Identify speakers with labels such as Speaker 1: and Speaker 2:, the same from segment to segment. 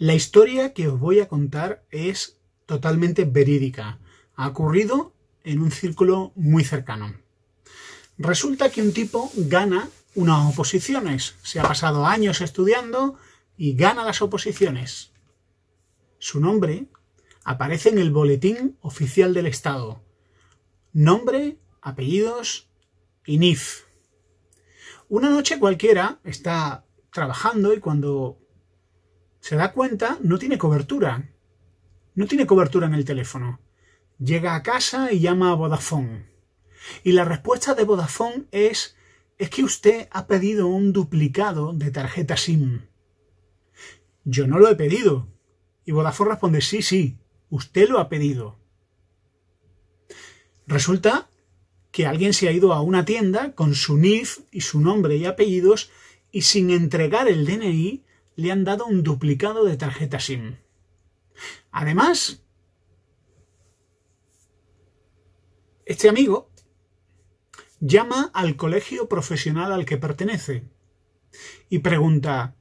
Speaker 1: La historia que os voy a contar es totalmente verídica. Ha ocurrido en un círculo muy cercano. Resulta que un tipo gana unas oposiciones. Se ha pasado años estudiando y gana las oposiciones. Su nombre aparece en el boletín oficial del Estado. Nombre, apellidos y NIF. Una noche cualquiera está trabajando y cuando se da cuenta, no tiene cobertura. No tiene cobertura en el teléfono. Llega a casa y llama a Vodafone. Y la respuesta de Vodafone es, es que usted ha pedido un duplicado de tarjeta SIM. Yo no lo he pedido. Y Vodafone responde, sí, sí, usted lo ha pedido. Resulta que alguien se ha ido a una tienda con su NIF y su nombre y apellidos y sin entregar el DNI le han dado un duplicado de tarjeta SIM. Además, este amigo llama al colegio profesional al que pertenece y pregunta,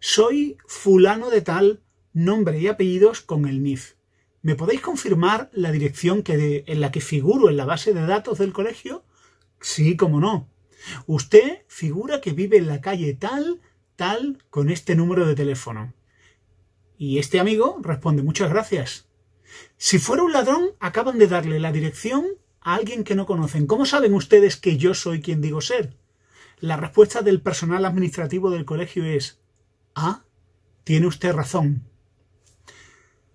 Speaker 1: soy fulano de tal nombre y apellidos con el NIF. ¿Me podéis confirmar la dirección en la que figuro en la base de datos del colegio? Sí, como no. Usted figura que vive en la calle tal con este número de teléfono. Y este amigo responde muchas gracias. Si fuera un ladrón, acaban de darle la dirección a alguien que no conocen. ¿Cómo saben ustedes que yo soy quien digo ser? La respuesta del personal administrativo del colegio es Ah, tiene usted razón.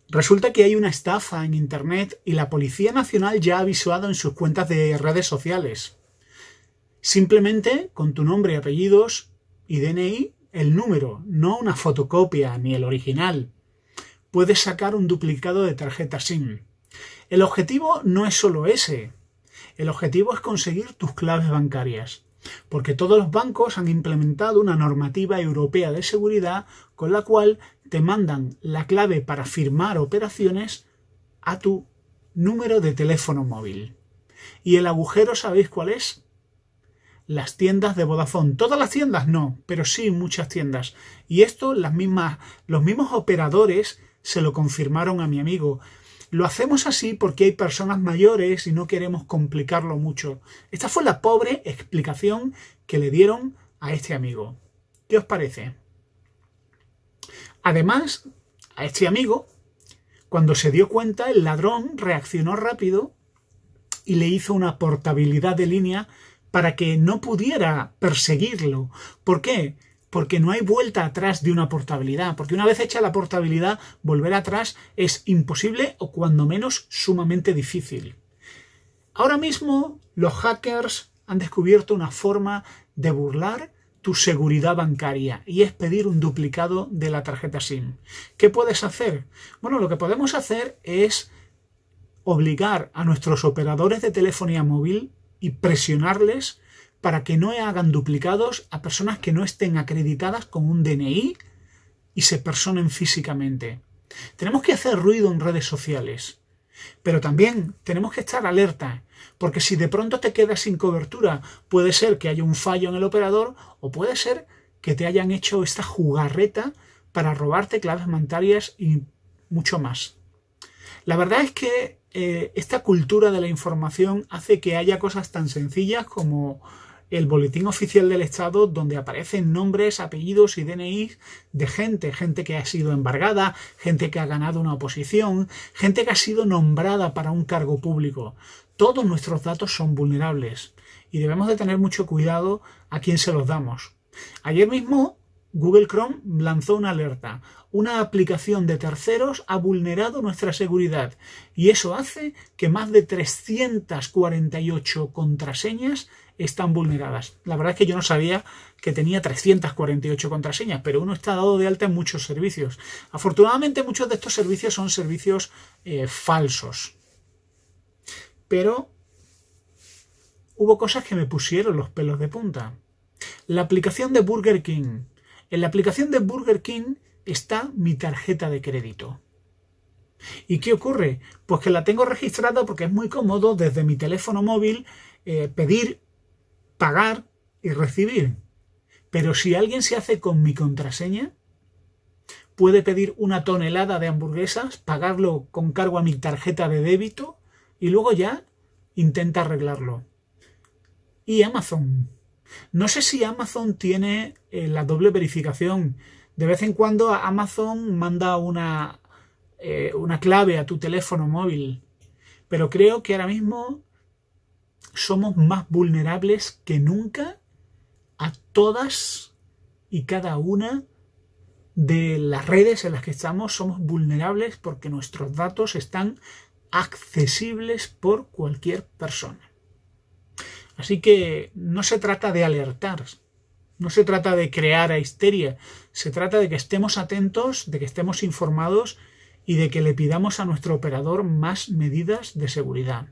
Speaker 1: Resulta que hay una estafa en Internet y la Policía Nacional ya ha avisado en sus cuentas de redes sociales. Simplemente, con tu nombre, apellidos y DNI, el número, no una fotocopia ni el original. Puedes sacar un duplicado de tarjeta SIM. El objetivo no es solo ese. El objetivo es conseguir tus claves bancarias, porque todos los bancos han implementado una normativa europea de seguridad con la cual te mandan la clave para firmar operaciones a tu número de teléfono móvil. ¿Y el agujero sabéis cuál es? las tiendas de Vodafone. Todas las tiendas no, pero sí muchas tiendas. Y esto las mismas, los mismos operadores se lo confirmaron a mi amigo. Lo hacemos así porque hay personas mayores y no queremos complicarlo mucho. Esta fue la pobre explicación que le dieron a este amigo. ¿Qué os parece? Además, a este amigo, cuando se dio cuenta, el ladrón reaccionó rápido y le hizo una portabilidad de línea para que no pudiera perseguirlo. ¿Por qué? Porque no hay vuelta atrás de una portabilidad, porque una vez hecha la portabilidad, volver atrás es imposible o cuando menos sumamente difícil. Ahora mismo los hackers han descubierto una forma de burlar tu seguridad bancaria y es pedir un duplicado de la tarjeta SIM. ¿Qué puedes hacer? Bueno, lo que podemos hacer es obligar a nuestros operadores de telefonía móvil y presionarles para que no hagan duplicados a personas que no estén acreditadas con un DNI y se personen físicamente. Tenemos que hacer ruido en redes sociales, pero también tenemos que estar alerta, porque si de pronto te quedas sin cobertura, puede ser que haya un fallo en el operador o puede ser que te hayan hecho esta jugarreta para robarte claves mantarias y mucho más. La verdad es que eh, esta cultura de la información hace que haya cosas tan sencillas como el boletín oficial del Estado donde aparecen nombres, apellidos y DNI de gente, gente que ha sido embargada, gente que ha ganado una oposición, gente que ha sido nombrada para un cargo público. Todos nuestros datos son vulnerables y debemos de tener mucho cuidado a quién se los damos. Ayer mismo Google Chrome lanzó una alerta. Una aplicación de terceros ha vulnerado nuestra seguridad y eso hace que más de 348 contraseñas están vulneradas. La verdad es que yo no sabía que tenía 348 contraseñas, pero uno está dado de alta en muchos servicios. Afortunadamente muchos de estos servicios son servicios eh, falsos. Pero hubo cosas que me pusieron los pelos de punta. La aplicación de Burger King en la aplicación de Burger King está mi tarjeta de crédito. ¿Y qué ocurre? Pues que la tengo registrada porque es muy cómodo desde mi teléfono móvil eh, pedir, pagar y recibir. Pero si alguien se hace con mi contraseña, puede pedir una tonelada de hamburguesas, pagarlo con cargo a mi tarjeta de débito y luego ya intenta arreglarlo. Y Amazon. No sé si Amazon tiene eh, la doble verificación. De vez en cuando Amazon manda eh, una clave a tu teléfono móvil. Pero creo que ahora mismo somos más vulnerables que nunca a todas y cada una de las redes en las que estamos. Somos vulnerables porque nuestros datos están accesibles por cualquier persona. Así que no se trata de alertar, no se trata de crear a histeria, se trata de que estemos atentos, de que estemos informados y de que le pidamos a nuestro operador más medidas de seguridad.